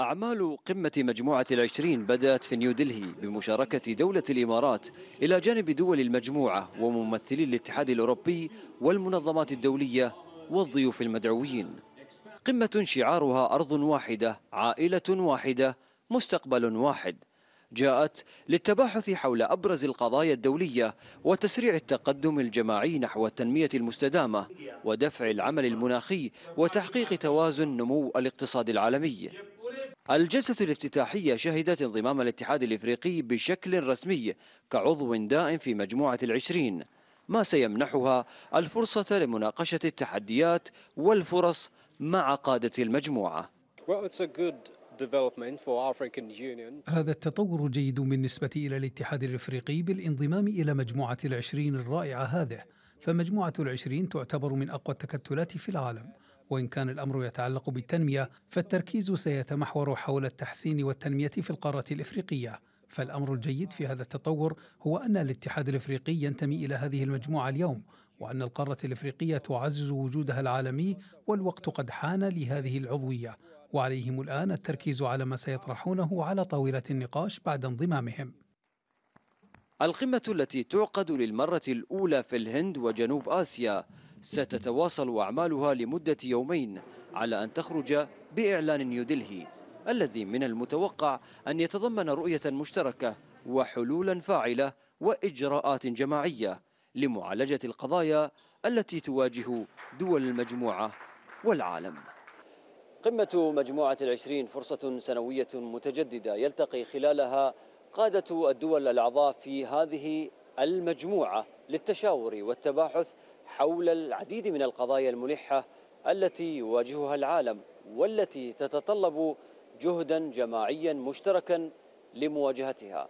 أعمال قمة مجموعة العشرين بدأت في نيودلهي بمشاركة دولة الإمارات إلى جانب دول المجموعة وممثلي الاتحاد الأوروبي والمنظمات الدولية والضيوف المدعوين قمة شعارها أرض واحدة عائلة واحدة مستقبل واحد جاءت للتباحث حول أبرز القضايا الدولية وتسريع التقدم الجماعي نحو التنمية المستدامة ودفع العمل المناخي وتحقيق توازن نمو الاقتصاد العالمي الجلسة الافتتاحية شهدت انضمام الاتحاد الإفريقي بشكل رسمي كعضو دائم في مجموعة العشرين ما سيمنحها الفرصة لمناقشة التحديات والفرص مع قادة المجموعة هذا التطور جيد بالنسبة إلى الاتحاد الإفريقي بالانضمام إلى مجموعة العشرين الرائعة هذه فمجموعة العشرين تعتبر من أقوى التكتلات في العالم وإن كان الأمر يتعلق بالتنمية فالتركيز سيتمحور حول التحسين والتنمية في القارة الإفريقية فالأمر الجيد في هذا التطور هو أن الاتحاد الإفريقي ينتمي إلى هذه المجموعة اليوم وأن القارة الإفريقية تعزز وجودها العالمي والوقت قد حان لهذه العضوية وعليهم الآن التركيز على ما سيطرحونه على طاولة النقاش بعد انضمامهم القمة التي تعقد للمرة الأولى في الهند وجنوب آسيا ستتواصل أعمالها لمدة يومين على أن تخرج بإعلان يدلهي الذي من المتوقع أن يتضمن رؤية مشتركة وحلولا فاعلة وإجراءات جماعية لمعالجة القضايا التي تواجه دول المجموعة والعالم قمة مجموعة العشرين فرصة سنوية متجددة يلتقي خلالها قادة الدول الأعضاء في هذه المجموعة للتشاور والتباحث حول العديد من القضايا الملحة التي يواجهها العالم والتي تتطلب جهدا جماعيا مشتركا لمواجهتها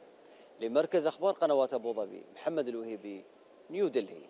لمركز أخبار قنوات أبو ظبي محمد الوهيبي نيو دلهي